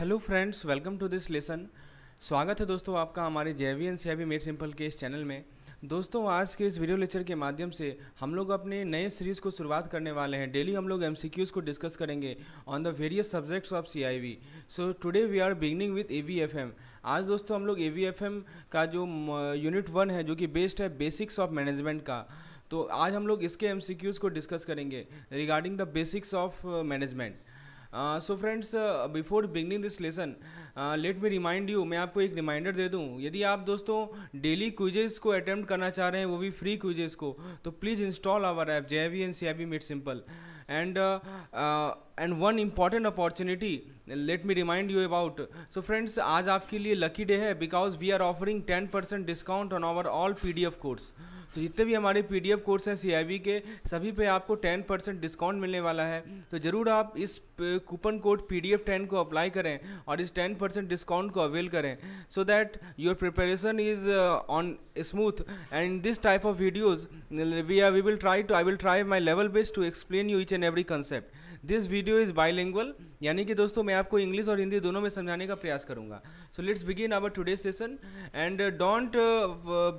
Hello friends welcome to this lesson स्वागत है दोस्तों आपका हमारे V N C made simple के इस चैनल में दोस्तों आज के इस वीडियो लेक्चर के माध्यम से हम लोग अपने नए सीरीज़ को शुरुआत करने वाले हैं डेली हम लोग एमसीक्यूज़ को डिस्कस करेंगे on the various subjects of CIV so today we are beginning with a आज दोस्तों हम लोग ए का जो यूनिट वन है जो कि बेस्ड है बेसिक्स ऑफ मैनेजमेंट का तो आज हम लोग इसके एम को डिस्कस करेंगे regarding the basics of management so friends before beginning this lesson let me remind you मैं आपको एक रिमाइंडर दे दूँ यदि आप दोस्तों डेली क्विजेस को अटैम्प्ट करना चाह रहे हैं वो भी फ्री क्विजेस को तो please install our app J I V and C I V made simple and and one important opportunity let me remind you about so friends आज आपके लिए लकी डे है because we are offering ten percent discount on our all P D F course तो जितने भी हमारे P D F course हैं सी I we के सभी पे आपको टेन परसेंट डिस्काउंट मिलने वाला है तो ज़रूर आप इस coupon code P D F ten को अप्लाई करें और इस टेन परसेंट डिस्काउंट को अवेल करें so that your preparation is on smooth and this type of videos we are we will try to I will try my level best to explain you each and every concept this video is bilingual यानी कि दोस्तों मैं आपको English और हिंदी दोनों में समझाने का प्रयास करूंगा so let's begin our today session and don't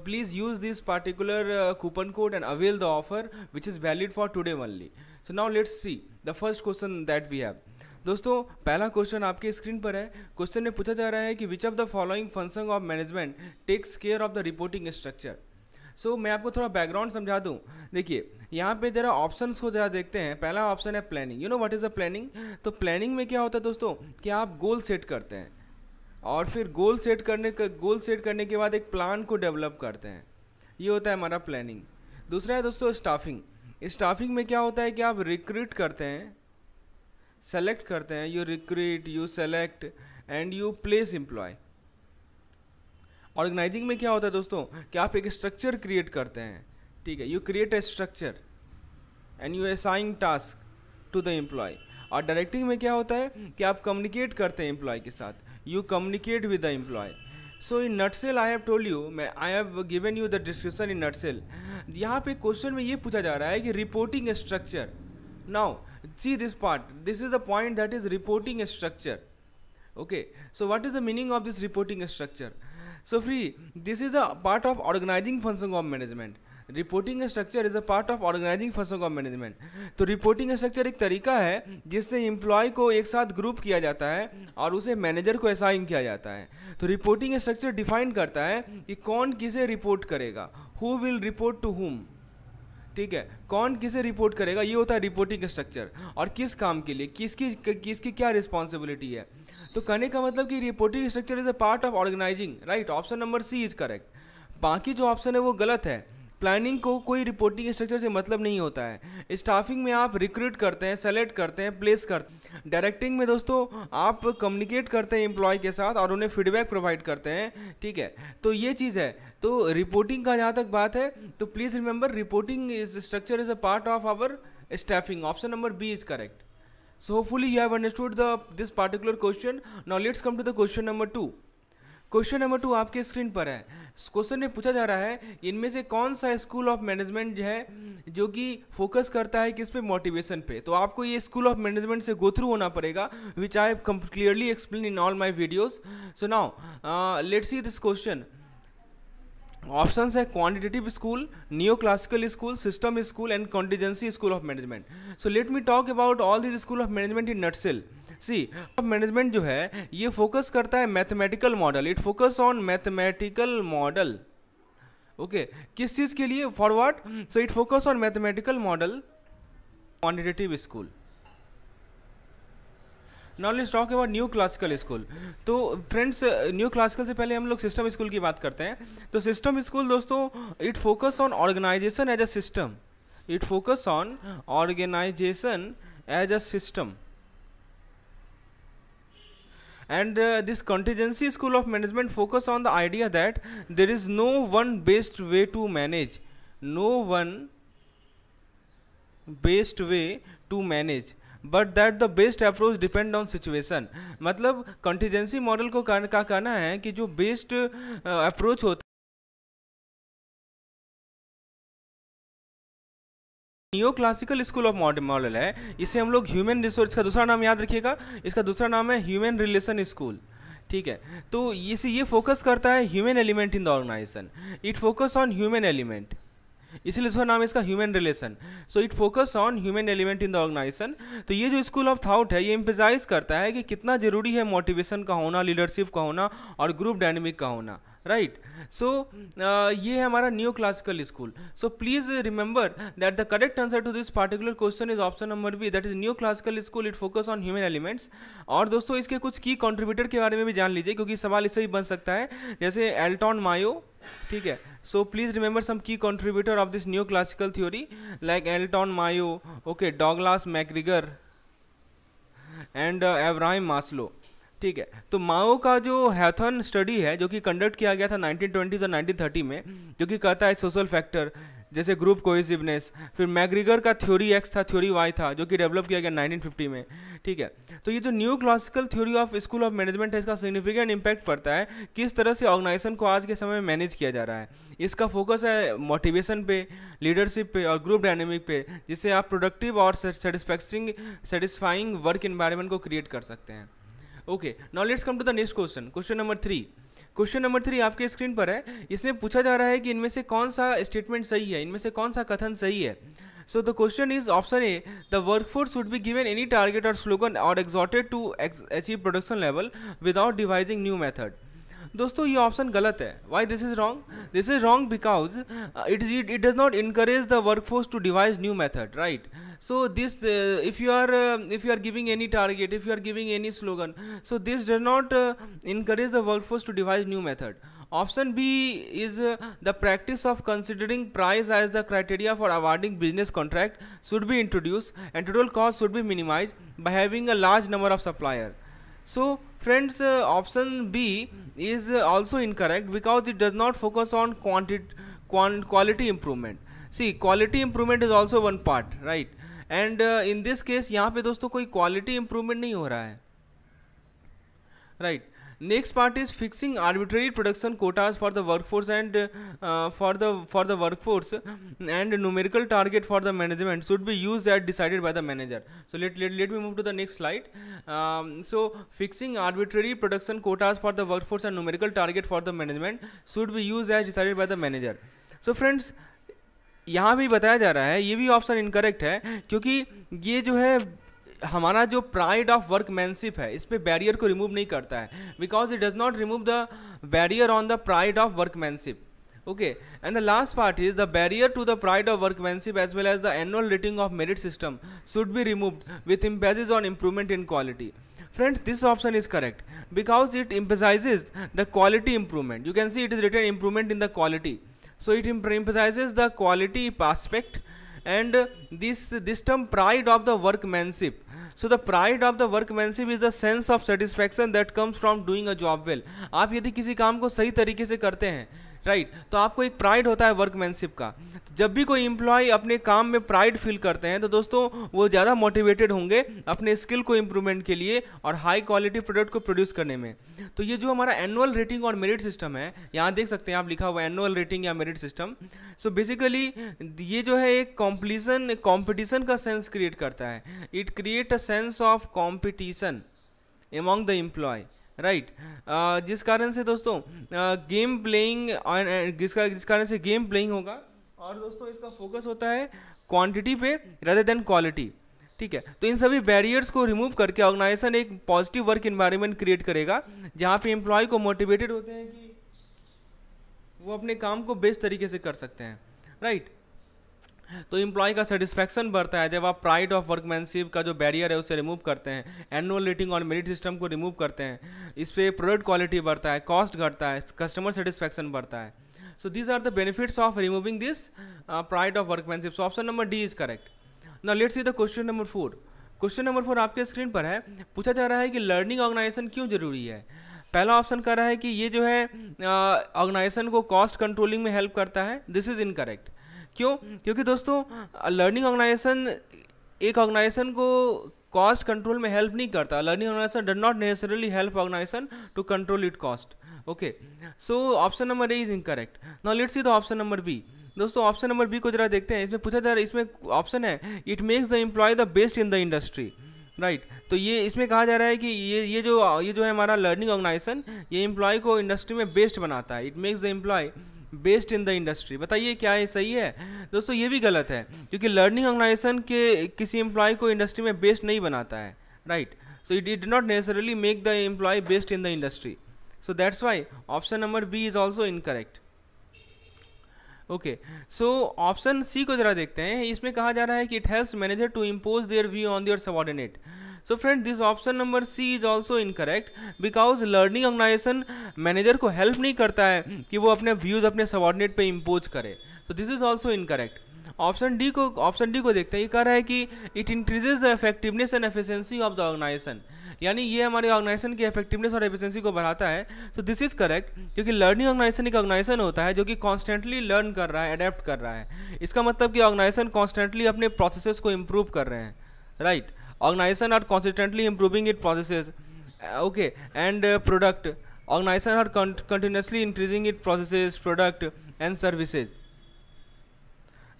please use this particular coupon code and avail the offer which is valid for today only so now let's see the first question that we have दोस्तों पहला question आपके screen पर है question में पूछा जा रहा है कि which of the following function of management takes care of the reporting structure so so, मैं आपको थोड़ा बैकग्राउंड समझा दूँ देखिए यहाँ पे ज़रा ऑप्शंस को ज़रा देखते हैं पहला ऑप्शन है planning you know what is a planning तो प्लानिंग में क्या होता है दोस्तों कि आप गोल सेट करते हैं और फिर गोल सेट करने गोल सेट करने के बाद एक प्लान को डेवलप करते हैं ये होता है हमारा प्लानिंग दूसरा है दोस्तों स्टाफिंग स्टाफिंग में क्या होता है कि आप रिक्रूट करते हैं सेलेक्ट करते हैं you recruit you select and you place employ organizing में क्या होता है दोस्तों कि आप एक स्ट्रक्चर क्रिएट करते हैं ठीक है you create a structure and you assign task to the employ और डायरेक्टिंग में क्या होता है कि आप कम्युनिकेट करते हैं एम्प्लॉय के साथ you communicate with the employ so in nutshell I have told you मैं I have given you the description in nutshell यहाँ पे क्वेश्चन में ये पूछा जा रहा है कि reporting structure now see this part this is the point that is reporting structure okay so what is the meaning of this reporting structure so free this is a part of organizing function of management reporting structure is a part of organizing function of management तो reporting structure एक तरीका है जिससे employee को एक साथ group किया जाता है और उसे मैनेजर को असाइन किया जाता है तो रिपोर्टिंग स्ट्रक्चर डिफाइन करता है कि कौन किसे रिपोर्ट करेगा who will report to whom ठीक है कौन किसे रिपोर्ट करेगा ये होता है रिपोर्टिंग स्ट्रक्चर और किस काम के लिए किसकी किसकी क्या रिस्पॉन्सिबिलिटी है तो कहने का मतलब कि reporting structure is a part of organizing right option number C is correct बाकी जो ऑप्शन है वो गलत है प्लानिंग को कोई रिपोर्टिंग स्ट्रक्चर से मतलब नहीं होता है स्टाफिंग में आप रिक्रूट करते हैं सेलेक्ट करते हैं प्लेस करते हैं डायरेक्टिंग में दोस्तों आप कम्युनिकेट करते हैं एम्प्लॉय के साथ और उन्हें फीडबैक प्रोवाइड करते हैं ठीक है तो ये चीज़ है तो रिपोर्टिंग का जहाँ तक बात है तो please remember reporting structure is a part of our staffing option number B is correct So hopefully you have understood the this particular question. Now let's come to the question number two. Question number two आपके screen पर है question में पूछा जा रहा है इनमें से कौन सा स्कूल ऑफ मैनेजमेंट जो है जो कि फोकस करता है किस पे मोटिवेशन पे तो आपको ये स्कूल ऑफ मैनेजमेंट से गो थ्रू होना पड़ेगा which I have clearly explain in all my videos so now let's see this question option है quantitative school new classical school system school and contingency school of management so let me talk about all this school of management in nutshell see of management जो है ये focus करता है mathematical model it focus on mathematical model okay किस चीज़ के लिए forward so it focus on mathematical model quantitative school not list talk about new classical school तो फ्रेंड्स न्यू क्लासिकल से पहले हम लोग सिस्टम स्कूल की बात करते हैं तो सिस्टम स्कूल दोस्तों it focus on organization as a system it focus on organization as a system and this contingency school of management focus on the idea that there is no one best way to manage no one best way to manage but that the best approach depend on situation मतलब contingency model को का कहना है कि जो best approach uh, होता new classical school of model है इसे हम लोग ह्यूमन रिसोर्स का दूसरा नाम याद रखिएगा इसका दूसरा नाम है ह्यूमन रिलेशन स्कूल ठीक है तो इसे ये फोकस करता है human element in the organization it focus on human element इसलिए इसका नाम इसका human relation so it focus on human element in the organization तो ये जो स्कूल ऑफ थाउट है ये इम्पेजाइज करता है कि कितना ज़रूरी है मोटिवेशन का होना लीडरशिप का होना और ग्रुप डायनेमिक का होना राइट सो uh, ये है हमारा new classical school so please remember that the correct answer to this particular question is option number B that is new classical school it focus on human elements और दोस्तों इसके कुछ की contributor के बारे में भी जान लीजिए क्योंकि सवाल इससे ही बन सकता है जैसे एल्टॉन मायो ठीक है सो please remember some key contributor of this new classical theory like Elton Mayo okay Douglas McGregor and Abraham Maslow ठीक है तो माओ का जो हैथन स्टडी है जो कि कंडक्ट किया गया था 1920s और 1930 में जो कि कहता है सोशल फैक्टर जैसे ग्रुप कोइजिवनेस फिर मैग्रीगर का थ्योरी एक्स था थ्योरी वाई था जो कि डेवलप किया गया 1950 में ठीक है तो ये जो new classical theory of school of management है इसका सिग्निफिकेंट इम्पैक्ट पड़ता है किस तरह से ऑर्गेनाइजेशन को आज के समय में मैनेज किया जा रहा है इसका फोकस है मोटिवेशन पे लीडरशिप पे और ग्रुप डायनेमिक पे जिससे आप प्रोडक्टिव और सेटिस्फैक्सिंग सेटिस्फाइंग वर्क इन्वायरमेंट को क्रिएट कर सकते हैं okay now let's come to the next question question number three question number three आपके स्क्रीन पर है इसमें पूछा जा रहा है कि इनमें से कौन सा स्टेटमेंट सही है इनमें से कौन सा कथन सही है so the question is option A the work force should be any any target or slogan or exhorted to achieve production level without devising new method दोस्तों ये ऑप्शन गलत है why this is wrong this is wrong because it it does not encourage the work force to devise new method right so this uh, if you are uh, if you are giving any target if you are giving any slogan so this does not uh, encourage the workforce to devise new method Option B is uh, the practice of considering price as the criteria for awarding business contract should be introduced and total cost should be minimized by having a large number of supplier. So friends uh, option B is uh, also incorrect because it does not focus on quantity, quant quality improvement. See quality improvement is also one part right and in this case यहाँ पे दोस्तों कोई quality improvement नहीं हो रहा है right next part is fixing arbitrary production quotas for the workforce and for the for the workforce and numerical target for the management should be use at decided by the manager so let let let me move to the next slide so fixing arbitrary production quotas for the workforce and numerical target for the management should be use as decided by the manager so friends यहाँ भी बताया जा रहा है ये भी option incorrect है क्योंकि ये जो है हमारा जो प्राइड ऑफ वर्कमैनशिप है इस पर बैरियर को रिमूव नहीं करता है because it does not remove the barrier on the pride of workmanship okay and the last part is the barrier to the pride of workmanship as well as the annual rating of merit system should be removed with emphasis on improvement in quality friends this option is correct because it emphasize the quality improvement you can see it is return improvement in the quality so it emphasizes the quality aspect and this this term pride of the workmanship so the pride of the workmanship is the sense of satisfaction that comes from doing a job well aap yadi kisi kaam ko sahi tarike se karte hain right right. तो आपको एक pride होता है workmanship का जब भी कोई employee अपने काम में प्राइड फील करते हैं तो दोस्तों वो ज़्यादा मोटिवेटेड होंगे अपने स्किल को इम्प्रूवमेंट के लिए और हाई क्वालिटी प्रोडक्ट को प्रोड्यूस करने में तो ये जो हमारा एनुअल रेटिंग और मेरिट सिस्टम है यहाँ देख सकते हैं आप लिखा हुआ एनुअल रेटिंग या मेरिट सिस्टम सो बेसिकली ये जो है एक कॉम्पिटिशन कॉम्पिटिशन का सेंस क्रिएट करता है it create a sense of competition among the employ right right. Uh, जिस कारण से दोस्तों गेम प्लेइंग जिसका जिस कारण से गेम प्लेइंग होगा और दोस्तों इसका फोकस होता है क्वांटिटी पे रदर देन क्वालिटी ठीक है तो इन सभी बैरियर्स को रिमूव करके ऑर्गेनाइजेशन एक पॉजिटिव वर्क इन्वायरमेंट क्रिएट करेगा जहाँ पे एम्प्लॉय को मोटिवेटेड होते हैं कि वो अपने काम को बेस्ट तरीके से कर सकते हैं राइट right. तो इम्प्लॉय का सेटिस्फैक्शन बढ़ता है जब आप प्राइड ऑफ वर्कमैनशिप का जो बैरियर है उसे रिमूव करते हैं एनुअल रेटिंग और मेरिट सिस्टम को रिमूव करते हैं इस पर प्रोडक्ट क्वालिटी बढ़ता है कॉस्ट घटता है कस्टमर सेटिस्फैक्शन बढ़ता है so these are the benefits of removing this pride of workmanship so option number D is correct ना let's see the question number four question number four आपके screen पर है पूछा जा रहा है कि लर्निंग ऑर्गेनाइजेशन क्यों जरूरी है पहला ऑप्शन कह रहा है कि ये जो है ऑर्गेनाइजेशन uh, को कॉस्ट कंट्रोलिंग में हेल्प करता है दिस इज़ इनकरेक्ट क्यों क्योंकि दोस्तों लर्निंग ऑर्गेनाइजेशन एक ऑर्गेनाइजेशन को कॉस्ट कंट्रोल में हेल्प नहीं करता learning organization does not necessarily help organization to control it cost okay so option number A is incorrect no let's see the option number B दोस्तों option number B को जरा देखते हैं इसमें पूछा जा रहा है इसमें ऑप्शन है it makes the employ the best in the industry right तो ये इसमें कहा जा रहा है कि ये ये जो ये जो है हमारा लर्निंग ऑर्गेनाइजेशन ये एम्प्लॉय को इंडस्ट्री में बेस्ट बनाता है it makes the employ based in the industry बताइए क्या ये सही है दोस्तों ये भी गलत है क्योंकि लर्निंग ऑर्गेनाइजेशन के किसी एम्प्लॉय को इंडस्ट्री में बेस्ड नहीं बनाता है right so it did not necessarily make the employ based in the industry so that's why option number B is also incorrect okay so option C को जरा देखते हैं इसमें कहा जा रहा है कि it helps manager to impose their view on their subordinate so friend this option number C is also incorrect because learning organization manager को हेल्प नहीं करता है कि वो अपने व्यूज़ अपने सबॉर्डिनेट पर इम्पोज करे so this is also incorrect option D को ऑप्शन डी को देखते हैं ये कह रहा है कि it increases the effectiveness and efficiency of the organization यानी ये हमारे ऑर्गेनाइजेशन की इफेक्टिवनेस और एफिशिएंसी को बढ़ाता है तो दिस इज़ करेक्ट क्योंकि लर्निंग ऑर्गेनाइजेशन एक ऑर्गेनाइजेशन होता है जो कि कॉन्स्टेंटली लर्न कर रहा है अडेप्ट कर रहा है इसका मतलब कि ऑर्गेनाइजेशन कॉन्स्टेंटली अपने प्रोसेस को इम्प्रूव कर रहे हैं right right? organization are consistently improving its processes uh, okay and uh, product organization are con continuously increasing its processes product and services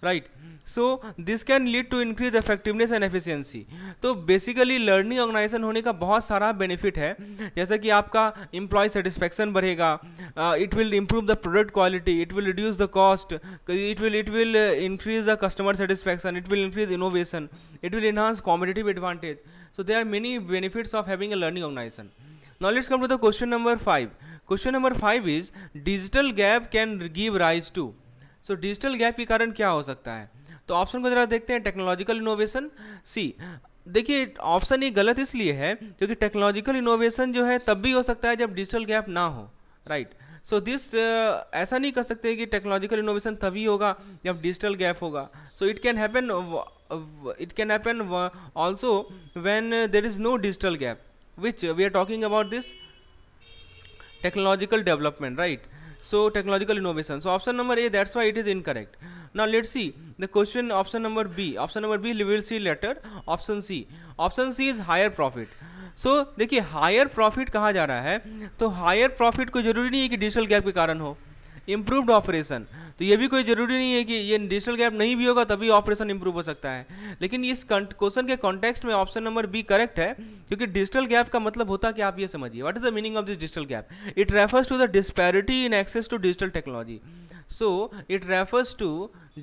right so this can lead to increase effectiveness and efficiency तो basically learning organization होने का बहुत सारा benefit है जैसे कि आपका employ satisfaction बढ़ेगा it will improve the product quality it will reduce the cost it will it will increase the customer satisfaction it will increase innovation it will enhance competitive advantage so they are many benefits of having a learning organization knowledge come to the question number five question number five is digital gap can give rise to so digital gap के कारण क्या हो सकता है तो option को जरा देखते हैं टेक्नोलॉजिकल इनोवेशन सी देखिए ऑप्शन ये गलत इसलिए है क्योंकि टेक्नोलॉजिकल इनोवेशन जो है तब भी हो सकता है जब डिजिटल गैप ना हो राइट सो दिस ऐसा नहीं कर सकते कि टेक्नोलॉजिकल इनोवेशन तभी होगा जब डिजिटल गैप होगा so it can happen it can happen also when there is no digital gap which we are talking about this technological development right so technological innovation so option number A that's why it is incorrect now let see the question option number B option number B will see later option C option C is higher profit so देखिए higher profit कहा जा रहा है तो higher profit को जरूरी नहीं है कि डिजिटल गैप के कारण हो इम्प्रूव्ड ऑपरेशन तो ये भी कोई ज़रूरी नहीं है कि ये डिजिटल गैप नहीं भी होगा तभी ऑपरेशन इंप्रूव हो सकता है लेकिन इस क्वेश्चन के कॉन्टेक्स्ट में ऑप्शन नंबर बी करेक्ट है क्योंकि डिजिटल गैप का मतलब होता है कि आप ये समझिए what is the meaning of this digital gap it refers to the disparity in access to digital technology so it refers to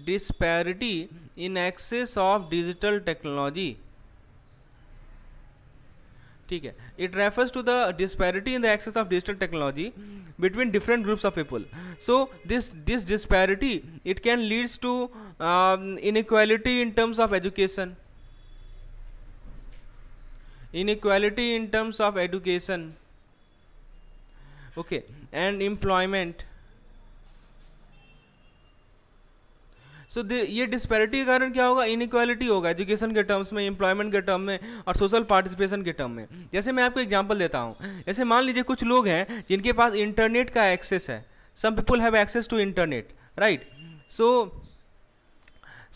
disparity in access of digital technology ठीक है it refers to the disparity in the access of digital technology between different groups of people so this this disparity it can leads to inequality in terms of education inequality in terms of education okay and employment so so, ये disparity के कारण क्या होगा inequality होगा education के terms में employment के term में और सोशल पार्टिसिपेशन के टर्म में जैसे मैं आपको एग्जाम्पल देता हूँ जैसे मान लीजिए कुछ लोग हैं जिनके पास इंटरनेट का एक्सेस है some people have access to internet right so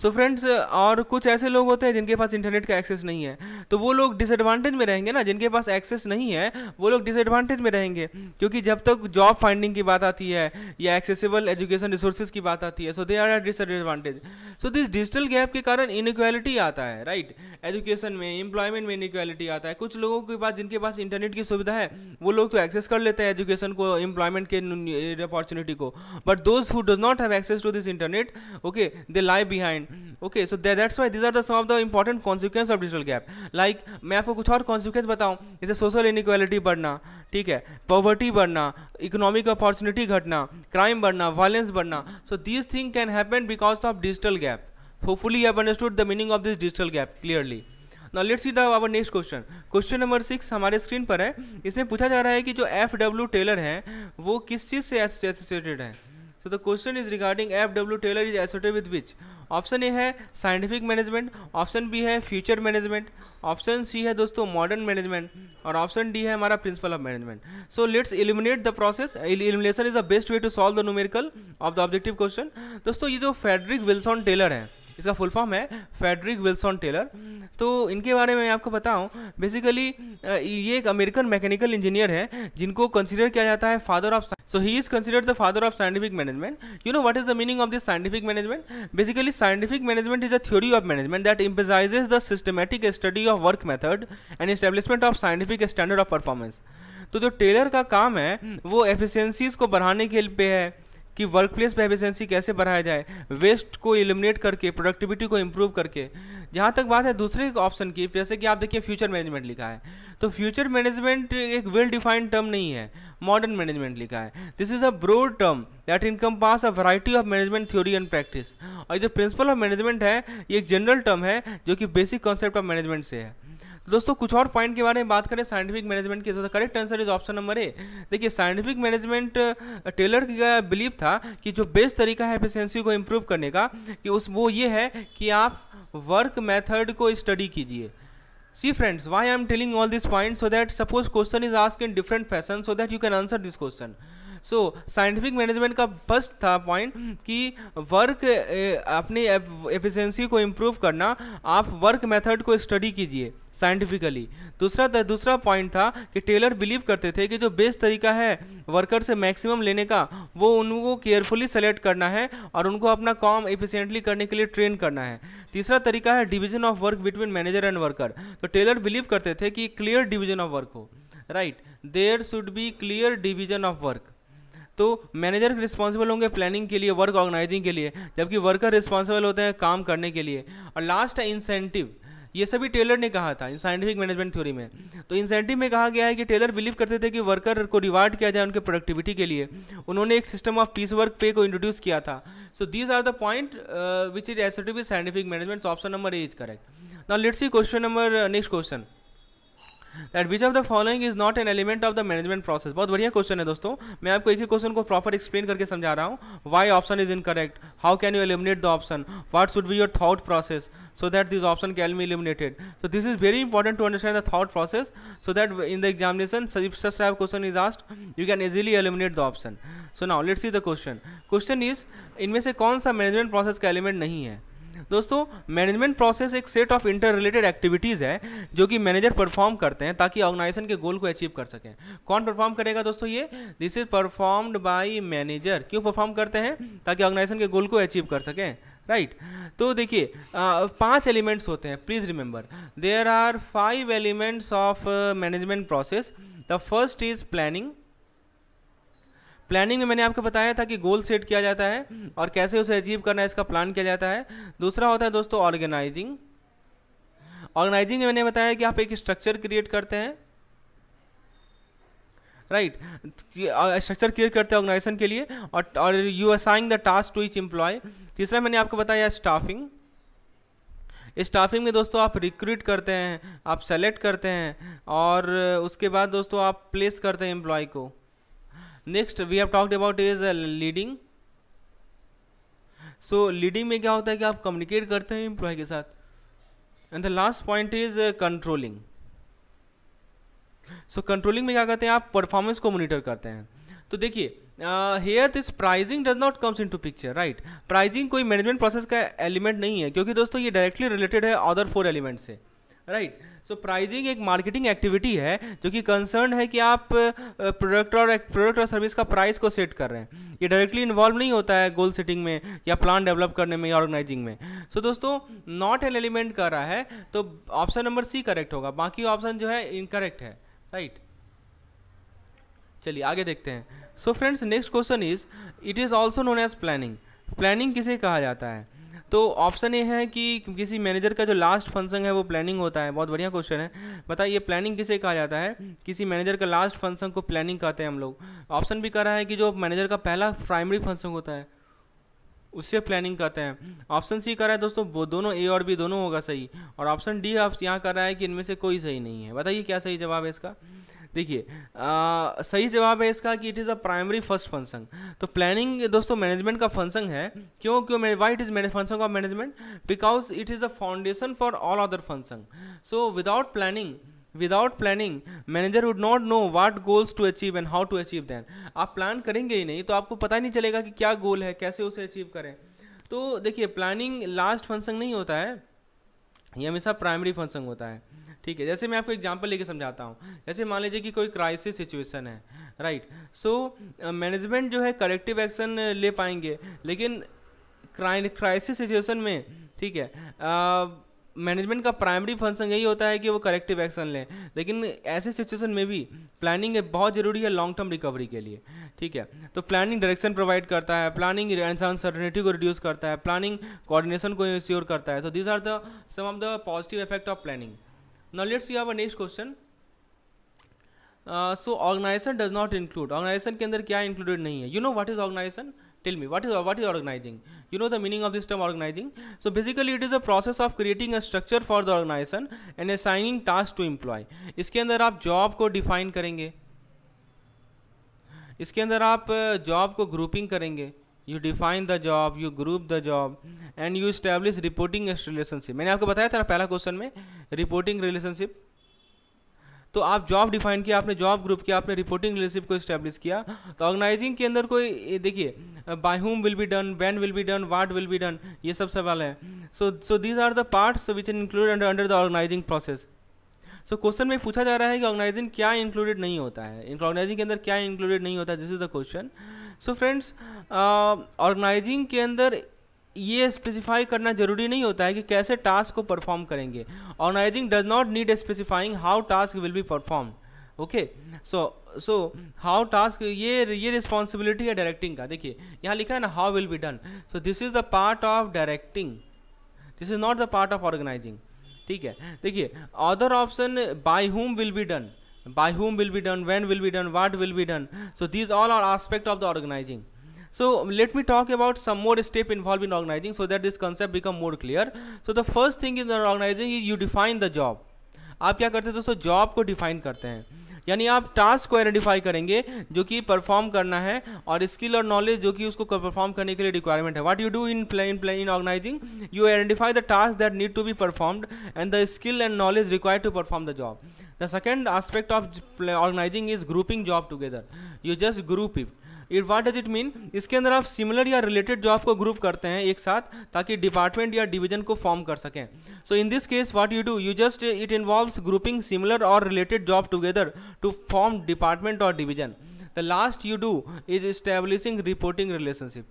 so so friends और कुछ ऐसे लोग होते हैं जिनके पास इंटरनेट का एक्सेस नहीं है तो वो लोग डिसएडवांटेज में रहेंगे ना जिनके पास एक्सेस नहीं है वो लोग डिसएडवांटेज में रहेंगे क्योंकि जब तक जॉब फाइंडिंग की बात आती है या एक्सेसिबल एजुकेशन रिसोर्सेज की बात आती है so they are at disadvantage so this digital gap के कारण इनक्वालिटी आता है राइट एजुकेशन में एम्प्लॉयमेंट में इनक्वालिटी आता है कुछ लोगों के पास जिनके पास इंटरनेट की सुविधा है वो लोग तो एक्सेस कर लेते हैं एजुकेशन को एम्प्लॉयमेंट के अपॉर्चुनिटी को but those who does not have access to this internet okay they lie behind point okay so that's why these are the some of the important consequence of digital gap like मैं आपको कुछ और consequence बताऊं जैसे social inequality बढ़ना ठीक है poverty बढ़ना इकोनॉमिक अपॉर्चुनिटी घटना क्राइम बढ़ना वायलेंस बढ़ना so this thing can happen because of digital gap hopefully have understood the meaning of this digital gap clearly now let's see the next question question number six हमारे screen पर है इसमें पूछा जा रहा है कि जो एफ डब्ल्यू टेलर है वो किस चीज़ से एसोसिएटेड हैं so the question is regarding F W Taylor is associated with which option A है साइंटिफिक मैनेजमेंट ऑप्शन बी है फ्यूचर मैनेजमेंट ऑप्शन सी है दोस्तों मॉडर्न मैनेजमेंट और ऑप्शन डी है हमारा principle of management so let's eliminate the process elimination is the best way to solve the numerical of the objective question दोस्तों ये जो Frederick Wilson Taylor है इसका फुल फॉर्म है फेडरिक विल्सन टेलर तो इनके बारे में आपको बताऊँ बेसिकली ये एक अमेरिकन मैकेनिकल इंजीनियर है जिनको कंसिडर किया जाता है father of so he is consider the father of scientific management you know what is the meaning of this scientific management basically scientific management is a theory of management that emphasises the systematic study of work method and establishment of scientific standard of performance तो जो Taylor का काम है hmm. वो एफिशियंसीज को बढ़ाने के लिए पे है कि वर्क प्लेस पर एफिशेंसी कैसे बढ़ाया जाए वेस्ट को इलिमिनेट करके प्रोडक्टिविटी को इम्प्रूव करके जहाँ तक बात है दूसरे ऑप्शन की जैसे कि आप देखिए फ्यूचर मैनेजमेंट लिखा है तो फ्यूचर मैनेजमेंट एक वेल डिफाइंड टर्म नहीं है मॉडर्न मैनेजमेंट लिखा है this is a broad term that encompass a variety of management theory and practice और जो प्रिंसिपल ऑफ मैनेजमेंट है ये एक जनरल टर्म है जो कि बेसिक कॉन्सेप्ट ऑफ मैनेजमेंट से है दोस्तों कुछ और पॉइंट के बारे में बात करें साइंटिफिक मैनेजमेंट की correct answer is option number A देखिए साइंटिफिक मैनेजमेंट टेलर का बिलीव था कि जो बेस्ट तरीका है एफिशिएंसी को इम्प्रूव करने का कि उस वो ये है कि आप वर्क मेथड को स्टडी कीजिए see friends why I am telling all this point so that suppose question is ask in different fashion so that you can answer this question so scientific management का first था point कि work अपनी efficiency को improve करना आप work method को study कीजिए scientifically दूसरा दूसरा पॉइंट था कि टेलर बिलीव करते थे कि जो बेस्ट तरीका है वर्कर से मैक्सिमम लेने का वो उनको केयरफुली सेलेक्ट करना है और उनको अपना काम एफिशिएंटली करने के लिए ट्रेन करना है तीसरा तरीका है division of work between manager and worker तो टेलर बिलीव करते थे कि क्लियर डिवीजन ऑफ वर्क हो right there should be clear division of work तो मैनेजर रिस्पॉन्सिबल होंगे प्लानिंग के लिए वर्क ऑर्गेनाइजिंग के लिए जबकि वर्कर रिस्पॉन्सिबल होते हैं काम करने के लिए और लास्ट है इंसेंटिव ये सभी टेलर ने कहा था साइंटिफिक मैनेजमेंट थ्योरी में तो इंसेंटिव में कहा गया है कि टेलर बिलीव करते थे कि वर्कर को रिवार्ड किया जाए उनके प्रोडक्टिविटी के लिए उन्होंने एक सिस्टम ऑफ पीस वर्क पे को इंट्रोड्यूस किया था so these are the point which is associative scientific management option number A is correct ना let's see question number next question that which of the following is not an element of the management process बहुत बढ़िया question है दोस्तों मैं आपको एक ही question को प्रॉपर एक्सप्लेन करके समझा रहा हूँ why option is incorrect how can you eliminate the option what should be your thought process so that this option can be eliminated so this is very important to understand the thought process so that in the examination such question is asked you can easily eliminate the option so now let see the question question is इनमें से कौन सा management process का element नहीं है दोस्तों management process एक set of interrelated activities है जो कि मैनेजर परफॉर्म करते हैं ताकि ऑर्गेनाइजेशन के गोल को अचीव कर सकें कौन परफॉर्म करेगा दोस्तों ये this is performed by manager क्यों परफॉर्म करते हैं ताकि ऑर्गेनाइजेशन के गोल को अचीव कर सकें राइट right. तो देखिए पांच एलिमेंट्स होते हैं please remember there are five elements of management process the first is planning planning में मैंने आपको बताया था कि गोल सेट किया जाता है और कैसे उसे अचीव करना है इसका प्लान किया जाता है दूसरा होता है दोस्तों ऑर्गेनाइजिंग ऑर्गेनाइजिंग में मैंने बताया कि आप एक स्ट्रक्चर क्रिएट करते हैं राइट स्ट्रक्चर क्रिएट करते हैं ऑर्गेनाइजेशन के लिए और और you assign the task to each employee तीसरा मैंने आपको बताया स्टाफिंग स्टाफिंग में दोस्तों आप रिक्रूट करते हैं आप सेलेक्ट करते हैं और उसके बाद दोस्तों आप प्लेस करते हैं एम्प्लॉय को next we have talked about is leading so leading में क्या होता है कि आप कम्युनिकेट करते हैं इंप्लॉय के साथ and the last point is controlling so controlling में क्या करते हैं आप परफॉर्मेंस को मोनिटर करते हैं तो देखिए here this pricing does not comes in to picture right pricing कोई मैनेजमेंट प्रोसेस का एलिमेंट नहीं है क्योंकि दोस्तों ये डायरेक्टली रिलेटेड है अदर फोर एलिमेंट से राइट सो प्राइजिंग एक मार्केटिंग एक्टिविटी है जो कि कंसर्न है कि आप प्रोडक्ट uh, और प्रोडक्ट और सर्विस का प्राइस को सेट कर रहे हैं ये डायरेक्टली इन्वॉल्व नहीं होता है गोल सेटिंग में या प्लान डेवलप करने में या ऑर्गेनाइजिंग में सो so, दोस्तों नॉट एन एलिमेंट कर रहा है तो ऑप्शन नंबर सी करेक्ट होगा बाकी ऑप्शन जो है इनकरेक्ट है राइट right? चलिए आगे देखते हैं so friends next question is it is also known as planning planning किसे कहा जाता है तो ऑप्शन ये है कि किसी मैनेजर का जो लास्ट फंक्शन है वो प्लानिंग होता है बहुत बढ़िया क्वेश्चन है बताइए प्लानिंग किसे कहा जाता है किसी मैनेजर का लास्ट फंक्शन को प्लानिंग कहते हैं हम लोग ऑप्शन भी कह रहा है कि जो मैनेजर का पहला प्राइमरी फंक्शन होता है उससे प्लानिंग कहते हैं ऑप्शन सी कर रहा है दोस्तों वो दोनों ए और बी दोनों होगा सही और ऑप्शन डी आप यहाँ कर रहा है कि इनमें से कोई सही नहीं है बताइए क्या सही जवाब है इसका देखिए सही जवाब है इसका कि it is a primary first function तो प्लानिंग दोस्तों मैनेजमेंट का फंक्शन है क्यों क्यों why it is function of management because it is a foundation for all other function so without planning without planning manager would not know what goals to achieve and how to achieve then आप plan करेंगे ही नहीं तो आपको पता नहीं चलेगा कि क्या गोल है कैसे उसे अचीव करें तो देखिए प्लानिंग लास्ट फंक्शन नहीं होता है ये हमेशा प्राइमरी फंक्शन होता है ठीक है जैसे मैं आपको एग्जांपल लेके समझाता हूँ जैसे मान लीजिए कि कोई क्राइसिस सिचुएशन है राइट सो मैनेजमेंट जो है करेक्टिव एक्शन ले पाएंगे लेकिन क्राइसिस सिचुएशन में ठीक है मैनेजमेंट का प्राइमरी फंक्शन यही होता है कि वो करेक्टिव एक्शन लें लेकिन ऐसे सिचुएशन में भी प्लानिंग बहुत ज़रूरी है लॉन्ग टर्म रिकवरी के लिए ठीक है तो प्लानिंग डायरेक्शन प्रोवाइड करता है प्लानिंग अनसर्टनिटी को रिड्यूस करता है प्लानिंग कोऑर्डिनेशन को इंश्योर करता है तो these are the some of the positive effect of planning now let's see our next question so organisation does not include organisation के अंदर क्या इंक्लूडेड नहीं है you know what is organisation tell me what is what is organising you know the meaning of this term organising so basically it is a process of creating a structure for the organisation and assigning task to employee इसके अंदर आप job को define करेंगे इसके अंदर आप job uh, को grouping करेंगे you define the job you group the job and you establish reporting relationship मैंने आपको बताया था पहला क्वेश्चन में रिपोर्टिंग रिलेशनशिप तो आप जॉब डिफाइन किया आपने जॉब ग्रुप किया आपने रिपोर्टिंग रिलेशनशिप को स्टैब्लिश किया तो ऑर्गेनाइजिंग के अंदर कोई देखिए by whom will be done when will be done what will be done ये सब सवाल है so so these are the parts which in included under the organising process so question में पूछा जा रहा है कि ऑर्गेनाइजिंग क्या इंक्लूडेड नहीं होता है ऑर्गेनाइजिंग के अंदर क्या इंक्लूडेड नहीं होता है this is the question so friends organising के अंदर ये स्पेसिफाई करना जरूरी नहीं होता है कि कैसे टास्क को परफॉर्म करेंगे organising does not need specifying how task will be perform okay so so how task ये ये रिस्पॉन्सिबिलिटी है डायरेक्टिंग का देखिए यहाँ लिखा है ना how will be done so this is the part of directing this is not the part of organising ठीक है देखिए other option by whom will be done by whom will be done when will be done what will be done so these all are aspect of the organizing so let me talk about some more step involved in organizing so that this concept become more clear so the first thing in the organizing is you define the job आप क्या करते हैं दोस्तों job को define करते हैं यानी आप टास्क को आइडेंटिफाई करेंगे जो कि परफॉर्म करना है और स्किल और नॉलेज जो कि उसको परफॉर्म करने के लिए रिक्वायरमेंट है what you do in plan plan in organising you identify the task that need to be performed and the skill and knowledge require to perform the job the second aspect of organising is grouping job together you just group it it what does it mean इसके अंदर आप similar या related job को group करते हैं एक साथ ताकि डिपार्टमेंट या डिवीजन को फॉर्म कर सकें so in this case what you do you just it involves grouping similar और related job together to form department और division the last you do is establishing reporting relationship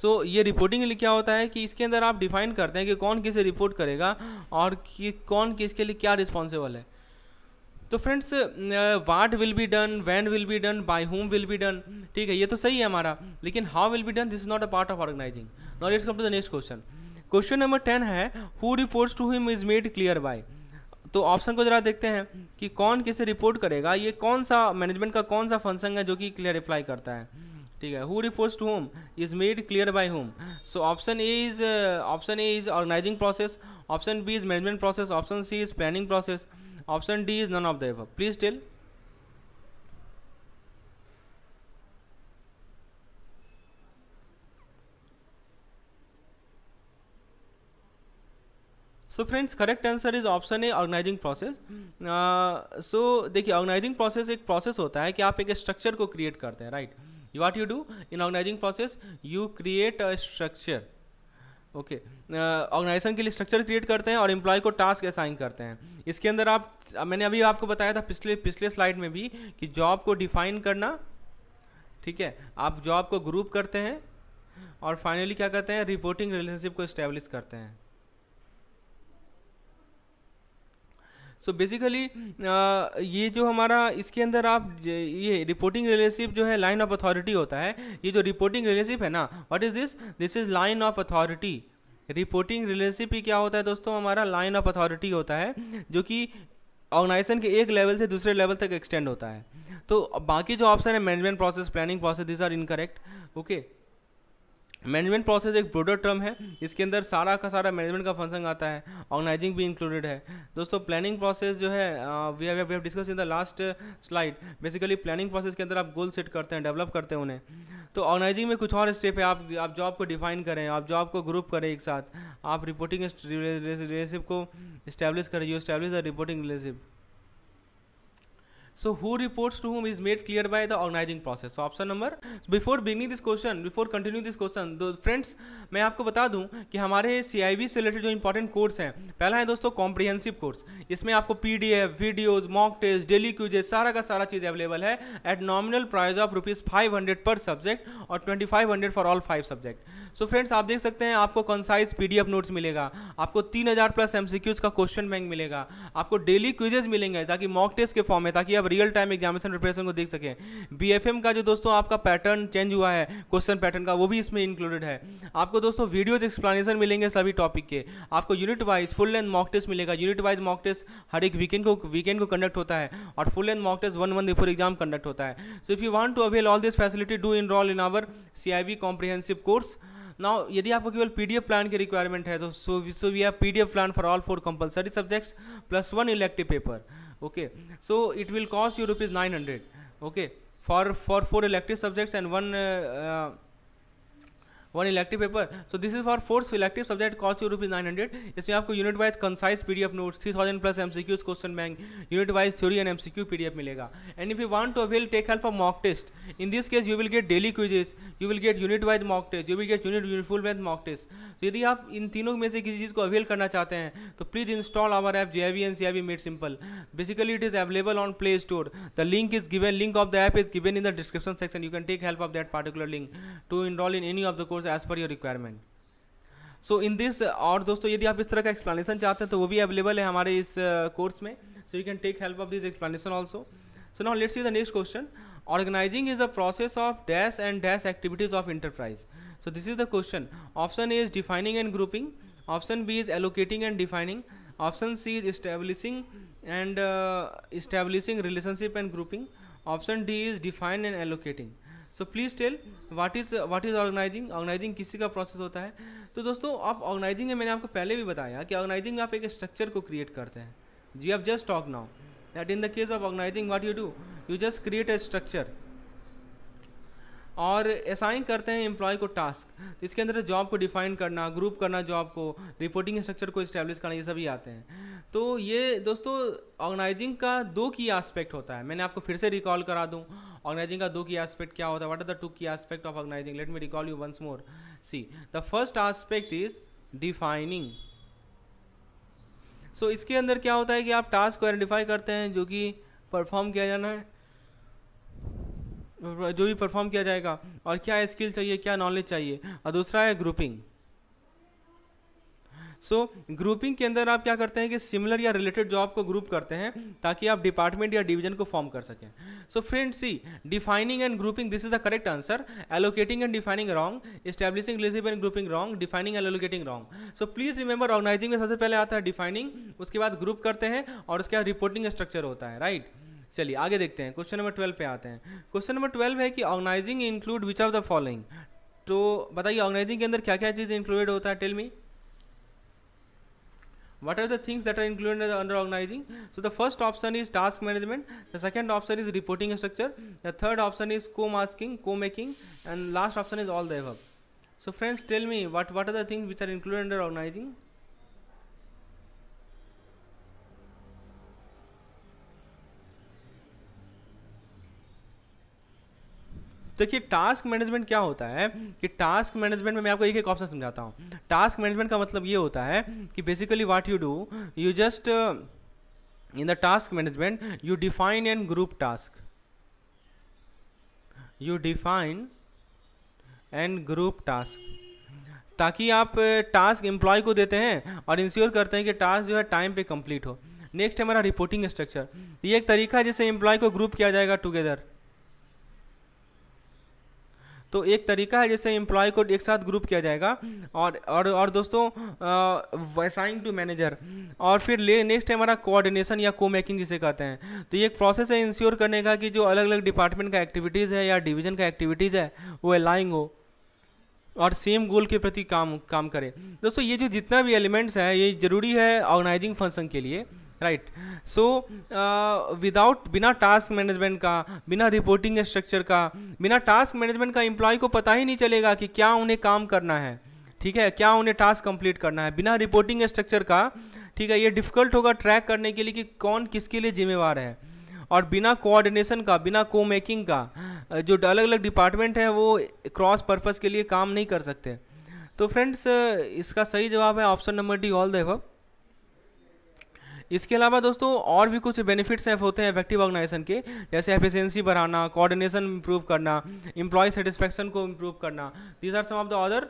so so, ये रिपोर्टिंग के लिए क्या होता है कि इसके अंदर आप डिफाइन करते हैं कि कौन किसे रिपोर्ट करेगा और कि कौन किसके लिए क्या रिस्पॉन्सिबल है तो friends what will be done when will be done by whom will be done ठीक है ये तो सही है हमारा लेकिन how will be done this is not a part of organizing not it's come to the next question question number ten है who reports to him is made clear by तो ऑप्शन को जरा देखते हैं कि कौन किसे रिपोर्ट करेगा ये कौन सा मैनेजमेंट का कौन सा फंक्शन है जो कि क्लियर रिप्लाई करता है ठीक है who reports to whom is made clear by whom so option A is option A is organizing process option B is management process option C is planning process option D is none of the please tell so friends correct answer is option A organizing process सो देखिए organizing process एक process होता है कि आप एक structure को create करते हैं right right? what you do in organizing process you create a structure okay okay. Organization uh, के लिए स्ट्रक्चर क्रिएट करते हैं और एम्प्लॉय को टास्क असाइन करते हैं इसके अंदर आप मैंने अभी आपको बताया था पिछले पिछले स्लाइड में भी कि जॉब को डिफाइन करना ठीक है आप जॉब को ग्रुप करते हैं और फाइनली क्या करते हैं रिपोर्टिंग रिलेशनशिप को इस्टेब्लिश करते हैं सो बेसिकली uh, ये जो हमारा इसके अंदर आप ये रिपोर्टिंग रिलेशनशिप जो है लाइन ऑफ अथॉरिटी होता है ये जो रिपोर्टिंग रिलेशनशिप है ना what is this this is line of authority reporting relationship ही क्या होता है दोस्तों हमारा लाइन ऑफ अथॉरिटी होता है जो कि ऑर्गेनाइजेशन के एक लेवल से दूसरे लेवल तक एक्सटेंड होता है तो बाकी जो ऑप्शन है management process planning process this are incorrect okay management process एक ब्रोडर टर्म है इसके अंदर सारा का सारा मैनेजमेंट का फंक्शन आता है ऑर्गेनाइजिंग भी इंक्लूडेड है दोस्तों प्लानिंग प्रोसेस जो है we have we have discuss in the last slide basically planning process के अंदर आप गोल सेट करते हैं डेवलप करते हैं उन्हें तो ऑर्गेनाइजिंग में कुछ और स्टेप है आप आप जॉब को डिफाइन करें आप जॉब को ग्रुप करें एक साथ आप रिपोर्टिंग रिलेशनशिप को इस्टेब्लिश करें you establish the reporting relationship So who reports to whom is made clear by the organizing process. So option number before beginning this question, before continue this question, दो friends मैं आपको बता दूं कि हमारे सी से रिलेटेड जो इंपॉर्टेंट कोर्स हैं पहला है दोस्तों कॉम्प्रिहेंसिव कोर्स इसमें आपको P videos mock test daily quizzes सारा का सारा चीज़ अवेलेबल है at nominal price of rupees five hundred per subject और twenty five hundred for all five subject so friends आप देख सकते हैं आपको कंसाइज पीडीएफ नोट्स मिलेगा आपको तीन हज़ार प्लस एमसीक्यूज का क्वेश्चन बैंक मिलेगा आपको डेली क्विजेज मिलेंगे ताकि मॉक टेस्ट के फॉर्म में ताकि आप रियल टाइम एग्जामिनेशन प्रिपरेशन को देख सकें बी का जो दोस्तों आपका पैटर्न चेंज हुआ है क्वेश्चन पैटर्न का वो भी इसमें इंक्लूडेड है आपको दोस्तों वीडियोज एक्सप्लेनेशन मिलेंगे सभी टॉपिक के आपको unit wise full length mock test मिलेगा यूनिट वाइज मॉक टेस्ट हर एक वीकेंड को वीकेंड को कंडक्ट होता है और full length mock test one one before exam conduct होता है so if you want to avail all this facility do enrol in our C I V comprehensive course now यदि आपको केवल पीडीएफ प्लान की requirement है तो so we have PDF plan for all four compulsory subjects plus one elective paper okay so it will cost you rupees 900 okay for for four elective subjects and one uh, uh one elective paper so this is for fourth elective subject cost you rupees nine hundred इसमें आपको unit wise concise P D F notes three thousand plus M C Qs question bank unit wise theory and M C Q P D F मिलेगा and if you want to avail take help for mock test in this case you will get daily quizzes you will get unit wise mock test you will get unit unit full wise mock test तो यदि आप इन तीनों में से किसी चीज़ को avail करना चाहते हैं तो please install our app J I V N C I V made simple basically it is available on Play Store the link is given link of the app is given in the description section you can take help of that particular link to enrol in any of the course course as per your requirement so in this और दोस्तों यदि आप इस तरह का explanation चाहते हैं तो वो भी अवेलेबल है हमारे इस कोर्स uh, में so you can take help of this explanation also so now let's see the next question organizing is the process of dash and dash activities of enterprise so this is the question option A is defining and grouping option B is allocating and defining option C is establishing and establishing relationship and grouping option D is define and allocating so please tell what is what is organising organizing किसी का process होता है तो दोस्तों आप organising में मैंने आपको पहले भी बताया कि ऑर्गेनाइजिंग में आप एक स्ट्रक्चर को क्रिएट करते हैं जी आप just talk now that in the case of organizing what you do you just create a structure और असाइन करते हैं एम्प्लॉय को टास्क तो इसके अंदर जॉब को डिफाइन करना ग्रुप करना जॉब को रिपोर्टिंग स्ट्रक्चर को इस्टेब्लिश करना ये सभी आते हैं तो ये दोस्तों ऑर्गेनाइजिंग का दो की एस्पेक्ट होता है मैंने आपको फिर से रिकॉल करा दूँ ऑर्गेनाइजिंग का दो की एस्पेक्ट क्या होता है what are the two key aspect of organizing let me recall you once more see the first aspect is defining so इसके अंदर क्या होता है कि आप टास्क को आइडेंटिफाई करते हैं जो कि परफॉर्म किया जाना है जो भी परफॉर्म किया जाएगा और क्या स्किल चाहिए क्या नॉलेज चाहिए और दूसरा है ग्रुपिंग सो so, ग्रुपिंग के अंदर आप क्या करते हैं कि सिमिलर या रिलेटेड जॉब को ग्रुप करते हैं ताकि आप डिपार्टमेंट या डिवीजन को फॉर्म कर सकें so friend see defining and grouping this is the correct answer allocating and defining wrong establishing relation and grouping wrong defining and allocating wrong so please remember organizing में सबसे पहले आता है defining उसके बाद ग्रुप करते हैं और उसके बाद रिपोर्टिंग स्ट्रक्चर होता है राइट right? चलिए आगे देखते हैं क्वेश्चन नंबर ट्वेल्व पे आते हैं क्वेश्चन नंबर ट्वेल्व है कि organizing include which of the following तो बताइए ऑर्गनाइजिंग के अंदर क्या क्या चीज़ इंक्लूडेड होता है tell me what are the things that are included under organizing so the first option is task management the second option is reporting structure the third option is co masking co making and last option is all the above so friends tell me what what are the things which are included under organizing देखिए task management क्या होता है कि task management में मैं आपको एक एक ऑप्शन समझाता हूँ टास्क मैनेजमेंट का मतलब ये होता है कि basically what you do you just in the task management you define and group task you define and group task ताकि आप टास्क uh, एम्प्लॉय को देते हैं और इंश्योर करते हैं कि टास्क जो है टाइम पे कंप्लीट हो नेक्स्ट है हमारा रिपोर्टिंग स्ट्रक्चर ये एक तरीका है जिससे एम्प्लॉय को ग्रुप किया जाएगा टुगेदर तो एक तरीका है जैसे एम्प्लॉय को एक साथ ग्रुप किया जाएगा और और और दोस्तों असाइन टू मैनेजर और फिर ले नेक्स्ट है हमारा कोऑर्डिनेशन या को मेकिंग जिसे कहते हैं तो ये एक प्रोसेस है इंश्योर करने का कि जो अलग अलग डिपार्टमेंट का एक्टिविटीज़ है या डिवीजन का एक्टिविटीज़ है वो अलाइंग हो और सेम गोल के प्रति काम काम करें दोस्तों ये जो जितना भी एलिमेंट्स हैं ये ज़रूरी है ऑर्गेनाइजिंग फंक्शन के लिए राइट सो विदाउट बिना टास्क मैनेजमेंट का बिना रिपोर्टिंग स्ट्रक्चर का बिना टास्क मैनेजमेंट का इम्प्लॉय को पता ही नहीं चलेगा कि क्या उन्हें काम करना है ठीक है क्या उन्हें टास्क कंप्लीट करना है बिना रिपोर्टिंग स्ट्रक्चर का ठीक है ये डिफिकल्ट होगा ट्रैक करने के लिए कि कौन किसके लिए जिम्मेवार है और बिना कोऑर्डिनेशन का बिना को मेकिंग का जो अलग अलग डिपार्टमेंट है वो क्रॉस पर्पज़ के लिए काम नहीं कर सकते तो फ्रेंड्स इसका सही जवाब है option number D all the above इसके अलावा दोस्तों और भी कुछ बेनिफिट्स ऐप होते हैं इफेक्टिव ऑर्गेनाइजेशन के जैसे एफिशिएंसी बढ़ाना कोऑर्डिनेशन इंप्रूव करना एम्प्लॉय सेटिस्फेक्शन को इंप्रूव करना these are some of the other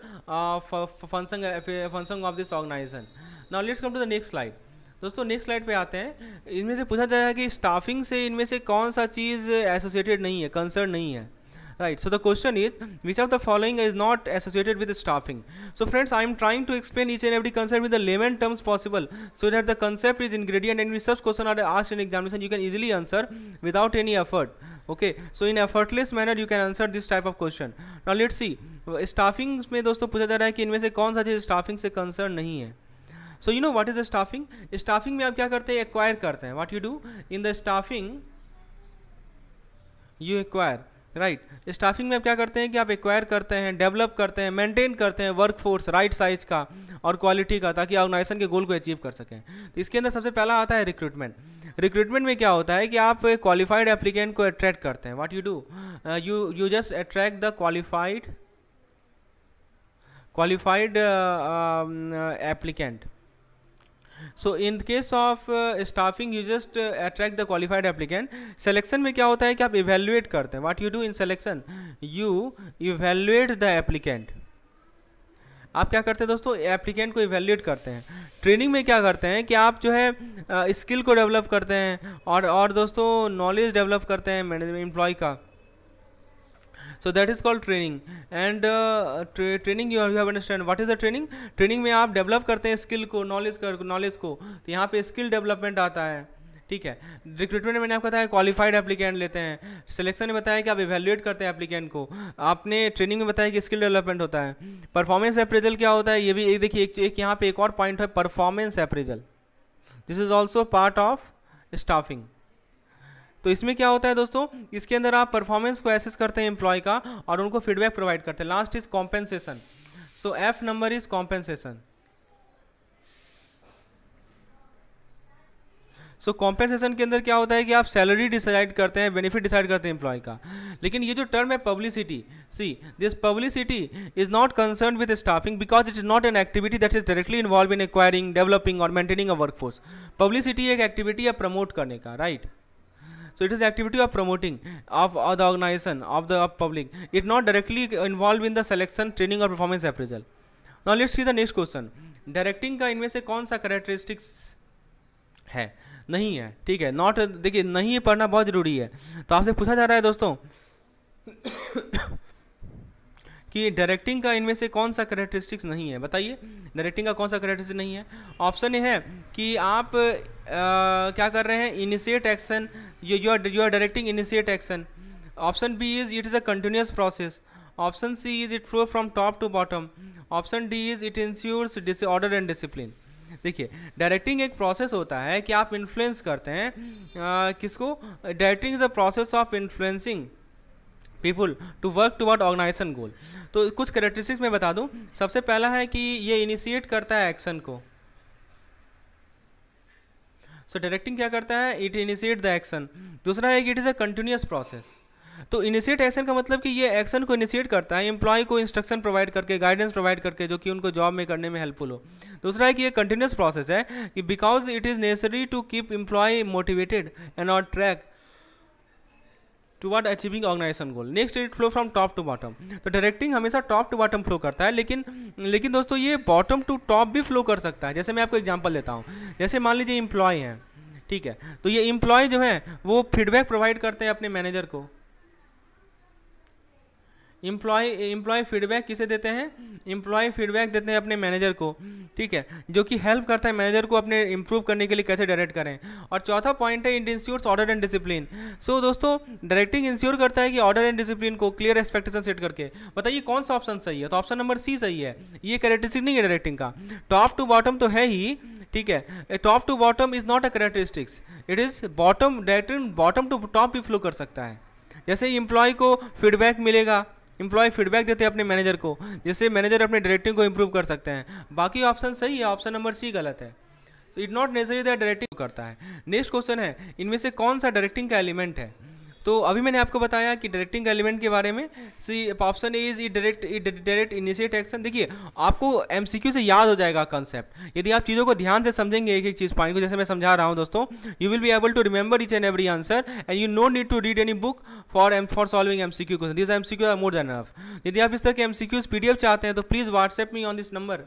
function function of this organization now let's come to the next slide दोस्तों नेक्स्ट स्लाइड पे आते हैं इनमें से पूछा जाएगा कि स्टाफिंग से इनमें से कौन सा चीज़ एसोसिएटेड नहीं है कंसर्न नहीं है right so the question is which of the following is not associated with staffing so friends i am trying to explain each and every concept with the layman terms possible so that the concept is ingredient and research question are asked in examination you can easily answer without any effort okay so in effortless manner you can answer this type of question now let's see staffing में दोस्तों पूछा जा रहा है कि इनमें से कौन सा चीज़ स्टाफिंग से कंसर्न नहीं है so you know what is the staffing staffing में आप क्या करते हैं एक्वायर करते हैं what you do in the staffing you acquire right right. Staffing में आप क्या करते हैं कि आप एक्वायर करते हैं डेवलप करते हैं मेंटेन करते हैं वर्क फोर्स राइट साइज का और क्वालिटी का ताकि ऑर्गेनाइजेशन के गोल को अचीव कर सकें तो इसके अंदर सबसे पहला आता है रिक्रूटमेंट रिक्रूटमेंट में क्या होता है कि आप क्वालिफाइड एप्लीकेंट को अट्रैक्ट करते हैं what you do you you just attract the qualified qualified applicant so in case of staffing you just attract the qualified applicant selection में क्या होता है कि आप इवेल्युएट करते हैं what you do in selection you evaluate the applicant आप क्या करते हैं दोस्तों एप्लीकेंट को इवेल्युएट करते हैं ट्रेनिंग में क्या करते हैं कि आप जो है स्किल uh, को डेवलप करते हैं और और दोस्तों नॉलेज डेवलप करते हैं मैनेजमेंट एम्प्लॉय का so that is called training and training you have understand what is the training training में आप डेवलप करते हैं स्किल को नॉलेज कर नॉलेज को तो यहाँ पे स्किल डेवलपमेंट आता है ठीक है रिक्रूटमेंट में मैंने आपको बताया क्वालिफाइड एप्लीकेंट लेते हैं सिलेक्शन में बताया कि आप इवेल्युएट करते हैं एप्लीकेंट को आपने ट्रेनिंग में बताया कि स्किल डेवलपमेंट होता है परफॉर्मेंस अप्रेजल क्या होता है ये भी एक देखिए एक, एक यहाँ पे एक और पॉइंट है performance appraisal this is also part of staffing तो इसमें क्या होता है दोस्तों इसके अंदर आप परफॉर्मेंस को एसेस करते हैं एम्प्लॉय का और उनको फीडबैक प्रोवाइड करते हैं last is compensation so F number is compensation so so, compensation के अंदर क्या होता है कि आप सैलरी डिसाइड करते हैं बेनिफिट डिसाइड करते हैं एम्प्लॉय का लेकिन ये जो टर्म है publicity see this publicity is not concern with staffing because it is not an activity that is directly involve in acquiring developing और मेंटेनिंग अ वर्कफोर्स पब्लिसिटी एक एक्टिविटी है प्रमोट करने का right right? so it is the activity of promoting of, of the organization of the of public it not directly involved in the selection training or performance appraisal now let's see the next question directing का इनमें से कौन सा characteristics है नहीं है ठीक है नॉट देखिए नहीं पढ़ना बहुत ज़रूरी है तो आपसे पूछा जा रहा है दोस्तों कि डायरेक्टिंग का इनमें से कौन सा करेक्टरिस्टिक्स नहीं है बताइए डायरेक्टिंग का कौन सा करेक्टरिस्टिक नहीं है ऑप्शन ये है कि आप आ, क्या कर रहे हैं initiate action you are you are directing initiate action option B is it is a continuous process option C is it flow from top to bottom option D is it ensures order and discipline देखिए directing एक process होता है कि आप influence करते हैं आ, किसको directing is a process of influencing people to work toward organization goal तो कुछ करेक्टरिस्टिक्स मैं बता दूं सबसे पहला है कि ये इनिशिएट करता है एक्शन को सो so, डायरेक्टिंग क्या करता है इट इनिशिएट द एक्शन दूसरा है कि it is a continuous process तो इनिशिएट एक्शन का मतलब कि ये एक्शन को इनिशिएट करता है एम्प्लॉय को इंस्ट्रक्शन प्रोवाइड करके गाइडेंस प्रोवाइड करके जो कि उनको जॉब में करने में हेल्पफुल हो दूसरा है कि ये कंटिन्यूस प्रोसेस है कि because it is necessary to keep employee motivated and on track toward achieving organization goal next it flow from top to bottom तो डायरेक्टिंग हमेशा टॉप टू बॉटम फ्लो करता है लेकिन लेकिन दोस्तों ये बॉटम टू टॉप भी फ्लो कर सकता है जैसे मैं आपको एग्जाम्पल देता हूँ जैसे मान लीजिए इम्प्लॉय हैं ठीक है तो ये इम्प्लॉय जो है वो फीडबैक प्रोवाइड करते हैं अपने मैनेजर को इम्प्लॉय इम्प्लॉय फीडबैक किसे देते हैं इम्प्लॉय फीडबैक देते हैं अपने मैनेजर को ठीक है जो कि हेल्प करता है मैनेजर को अपने इम्प्रूव करने के लिए कैसे डायरेक्ट करें और चौथा पॉइंट है इंड ensures order and discipline so दोस्तों डायरेक्टिंग इंश्योर करता है कि ऑर्डर एंड डिसिप्लिन को क्लियर एक्सपेक्टेशन सेट करके बताइए कौन सा ऑप्शन सही है तो ऑप्शन नंबर सी सही है ये कैरेक्टरिस्टिक नहीं है डायरेक्टिंग का टॉप टू बॉटम तो है ही ठीक है top to bottom is not a characteristics it is bottom directing bottom to top भी फ्लो कर सकता है जैसे इंप्लॉय को फीडबैक मिलेगा इंप्लॉय फीडबैक देते हैं अपने मैनेजर को जिससे मैनेजर अपने डायरेक्टिंग को इम्प्रूव कर सकते हैं बाकी ऑप्शन सही है ऑप्शन नंबर सी गलत है it not necessary that directing करता है नेक्स्ट क्वेश्चन है इनमें से कौन सा डायरेक्टिंग का एलिमेंट है तो अभी मैंने आपको बताया कि डायरेक्टिंग एलिमेंट के बारे में C option A is direct direct initiate action देखिए आपको एम से याद हो जाएगा कॉन्सेप्ट यदि आप चीज़ों को ध्यान से समझेंगे एक एक चीज़ पॉइंट को जैसे मैं समझा रहा हूँ दोस्तों you will be able to remember each and every answer and you no need to read any book for M for solving M C question this M C Q are more than अफ यदि आप इस तरह के M C Qs P D F चाहते हैं तो please WhatsApp me on this number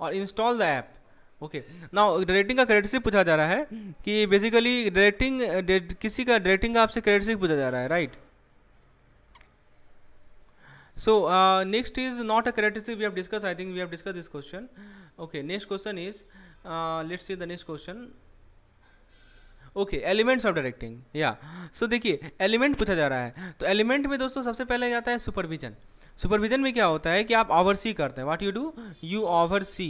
और इंस्टॉल द ऐप ओके ना रेटिंग का क्रेडिट से पूछा जा रहा है कि बेसिकली रेटिंग किसी का रेटिंग का आपसे क्रेडिट से पूछा जा रहा है right so uh, next is not a characteristic we have discussed i think we have discussed this question okay next question is uh, let's see the next question okay elements of directing या so देखिए element पूछा जा रहा है तो element में दोस्तों सबसे पहले जाता है सुपरविजन सुपरविजन में क्या होता है कि आप ओवरसी करते हैं what you do you oversee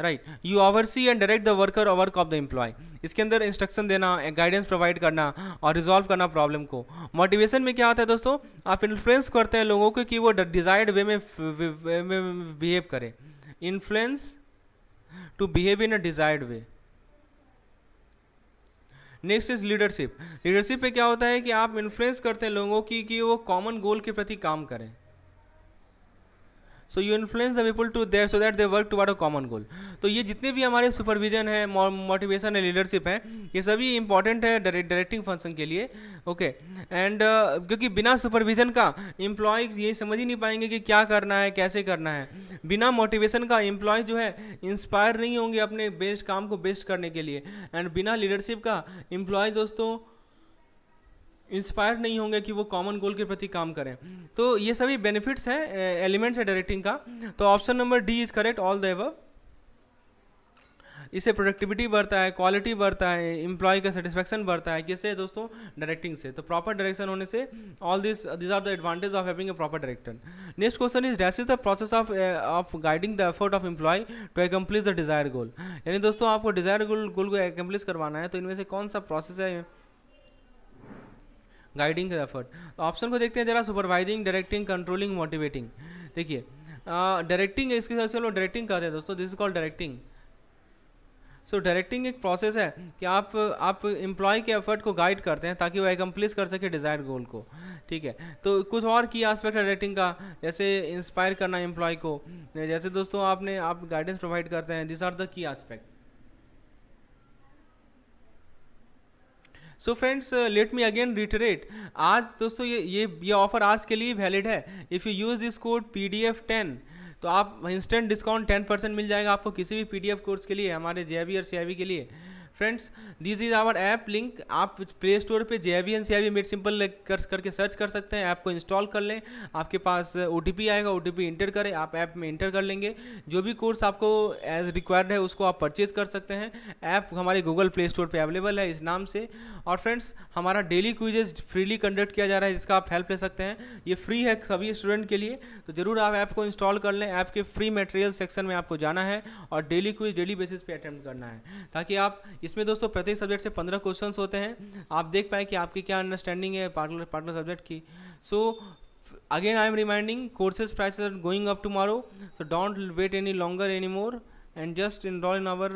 right you see and direct the worker work of the employ इसके अंदर इंस्ट्रक्शन देना गाइडेंस प्रोवाइड करना और रिजॉल्व करना प्रॉब्लम को मोटिवेशन में क्या आता है दोस्तों आप इन्फ्लुएंस करते हैं लोगों को कि वो डिजायर्ड वे में बिहेव करें influence to behave in a desired way next is leadership leadership पे क्या होता है कि आप इन्फ्लुएंस करते हैं लोगों की कि वो कॉमन गोल के प्रति काम करें so you influence the people to there so that they work to a common goal तो ये जितने भी हमारे सुपरविजन है मोटिवेशन है लीडरशिप है ये सभी इंपॉर्टेंट है डायरेक्टिंग फंक्शन के लिए ओके एंड uh, क्योंकि बिना सुपरविजन का इंप्लॉयज़ ये समझ ही नहीं पाएंगे कि क्या करना है कैसे करना है बिना मोटिवेशन का एम्प्लॉय जो है इंस्पायर नहीं होंगे अपने बेस्ट काम को बेस्ट करने के लिए एंड बिना लीडरशिप का एम्प्लॉय दोस्तों इंस्पायर नहीं होंगे कि वो कॉमन गोल के प्रति काम करें तो ये सभी बेनिफिट्स हैं एलिमेंट्स है डायरेक्टिंग का तो option number D is correct all the above इससे प्रोडक्टिविटी बढ़ता है क्वालिटी बढ़ता है इंप्लॉय का सेटिस्फेक्शन बढ़ता है किससे दोस्तों डायरेक्टिंग से तो प्रॉपर डायरेक्शन होने से all this this are the advantage of having a proper director next question is dash is the process of of guiding the effort of employ to accomplish the desire goal यानी दोस्तों आपको Dzire गोल गोल को एकम्प्लीस करवाना है तो इनमें से कौन सा प्रोसेस है गाइडिंग एफर्ट ऑप्शन को देखते हैं जरा सुपरवाइजिंग डायरेक्टिंग कंट्रोलिंग मोटिवेटिंग देखिए डायरेक्टिंग इसके हिसाब से लोग डायरेक्टिंग कहते हैं दोस्तों this is called directing so directing एक प्रोसेस है कि आप आप इम्प्लॉय के एफर्ट को गाइड करते हैं ताकि वो एकम्प्लिस कर सके डिजायर गोल को ठीक है तो कुछ और की आस्पेक्ट है डायरेक्टिंग का जैसे इंस्पायर करना एम्प्लॉय को जैसे दोस्तों आपने आप गाइडेंस प्रोवाइड करते हैं this are the key aspect so friends let me again reiterate आज दोस्तों ये ये ये ऑफर आज के लिए वैलिड है if you use this code P D F ten तो आप इंस्टेंट डिस्काउंट टेन परसेंट मिल जाएगा आपको किसी भी पी डी एफ कोर्स के लिए हमारे जेवी और सी के लिए friends this is our app link आप प्ले स्टोर पर J I N C I made simple कर करके सर्च कर सकते हैं ऐप को इंस्टॉल कर लें आपके पास ओ टी पी आएगा ओ टी पी इंटर करें आप ऐप में इंटर कर लेंगे जो भी कोर्स आपको एज रिक्वायर्ड है उसको आप परचेज कर सकते हैं ऐप हमारे गूगल प्ले स्टोर पर अवेलेबल है इस नाम से और फ्रेंड्स हमारा डेली क्विजेज फ्रीली कंडक्ट किया जा रहा है जिसका आप हेल्प ले सकते हैं ये फ्री है सभी स्टूडेंट के लिए तो ज़रूर आप ऐप को इंस्टॉल कर लें ऐप के फ्री मटेरियल सेक्शन में आपको जाना है और डेली क्विज डेली बेसिस पे अटैम्प्ट करना है ताकि आप इसमें दोस्तों प्रत्येक सब्जेक्ट से पंद्रह क्वेश्चन होते हैं आप देख पाए कि आपकी क्या अंडरस्टैंडिंग है पार्टनर पार्टनर सब्जेक्ट की so again I am reminding courses price are going up to tomorrow so don't wait any longer any more and just enroll in our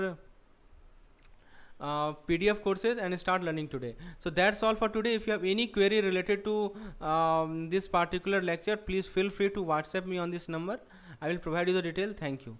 P D F courses and start learning today so that solve for today if you have any query related to this particular lecture please feel free to WhatsApp me on this number I will provide you the detail thank you